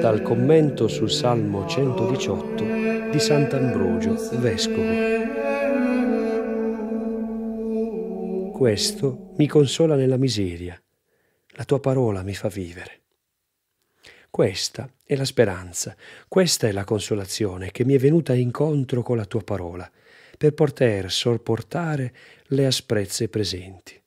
Dal commento sul Salmo 118 di Sant'Ambrogio, vescovo. Questo mi consola nella miseria. La tua parola mi fa vivere. Questa è la speranza, questa è la consolazione che mi è venuta incontro con la tua parola, per poter sorportare le asprezze presenti.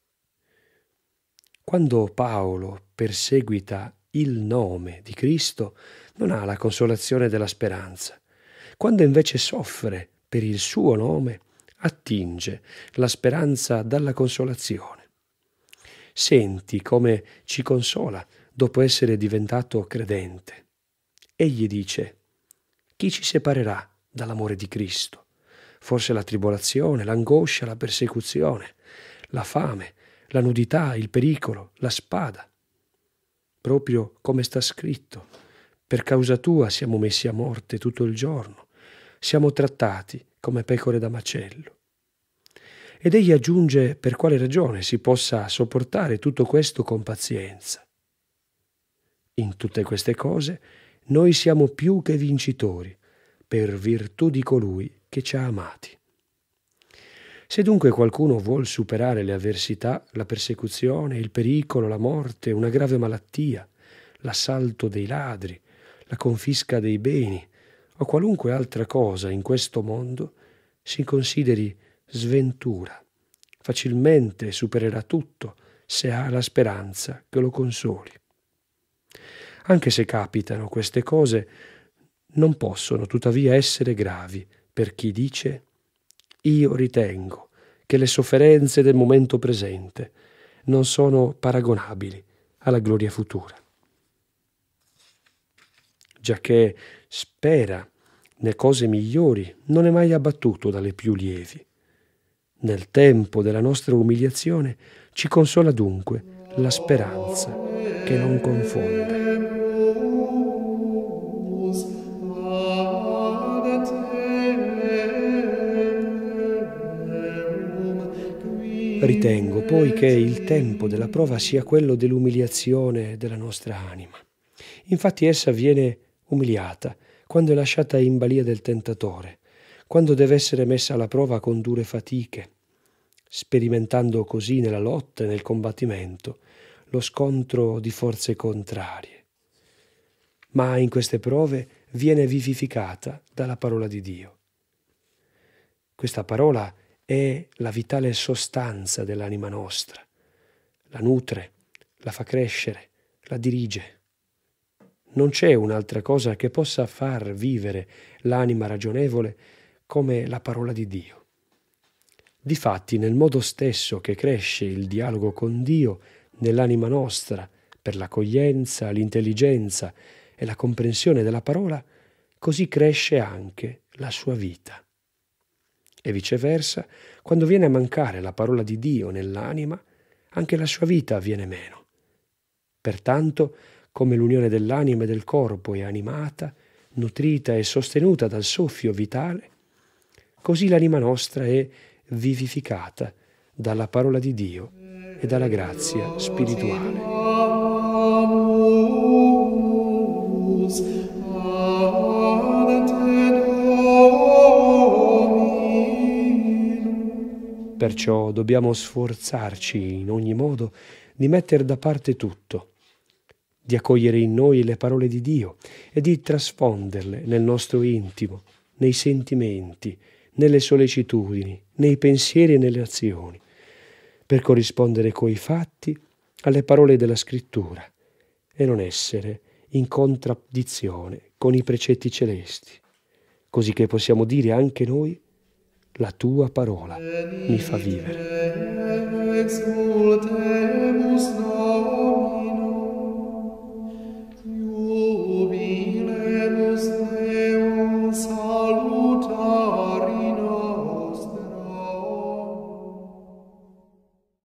Quando Paolo perseguita il nome di Cristo, non ha la consolazione della speranza. Quando invece soffre per il suo nome, attinge la speranza dalla consolazione. Senti come ci consola dopo essere diventato credente. Egli dice, chi ci separerà dall'amore di Cristo? Forse la tribolazione, l'angoscia, la persecuzione, la fame, la nudità, il pericolo, la spada. Proprio come sta scritto, per causa tua siamo messi a morte tutto il giorno, siamo trattati come pecore da macello. Ed egli aggiunge per quale ragione si possa sopportare tutto questo con pazienza. In tutte queste cose noi siamo più che vincitori, per virtù di colui che ci ha amati. Se dunque qualcuno vuol superare le avversità, la persecuzione, il pericolo, la morte, una grave malattia, l'assalto dei ladri, la confisca dei beni o qualunque altra cosa in questo mondo, si consideri sventura. Facilmente supererà tutto se ha la speranza che lo consoli. Anche se capitano queste cose, non possono tuttavia essere gravi per chi dice io ritengo che le sofferenze del momento presente non sono paragonabili alla gloria futura. Giacché spera nelle cose migliori, non è mai abbattuto dalle più lievi. Nel tempo della nostra umiliazione ci consola dunque la speranza che non confonde. Ritengo poi che il tempo della prova sia quello dell'umiliazione della nostra anima. Infatti essa viene umiliata quando è lasciata in balia del tentatore, quando deve essere messa alla prova con dure fatiche, sperimentando così nella lotta e nel combattimento lo scontro di forze contrarie. Ma in queste prove viene vivificata dalla parola di Dio. Questa parola è è la vitale sostanza dell'anima nostra, la nutre, la fa crescere, la dirige. Non c'è un'altra cosa che possa far vivere l'anima ragionevole come la parola di Dio. Difatti, nel modo stesso che cresce il dialogo con Dio nell'anima nostra, per l'accoglienza, l'intelligenza e la comprensione della parola, così cresce anche la sua vita. E viceversa, quando viene a mancare la parola di Dio nell'anima, anche la sua vita viene meno. Pertanto, come l'unione dell'anima e del corpo è animata, nutrita e sostenuta dal soffio vitale, così l'anima nostra è vivificata dalla parola di Dio e dalla grazia spirituale. Perciò dobbiamo sforzarci in ogni modo di mettere da parte tutto, di accogliere in noi le parole di Dio e di trasfonderle nel nostro intimo, nei sentimenti, nelle sollecitudini, nei pensieri e nelle azioni, per corrispondere coi fatti alle parole della Scrittura e non essere in contraddizione con i precetti celesti, così che possiamo dire anche noi la tua parola mi fa vivere.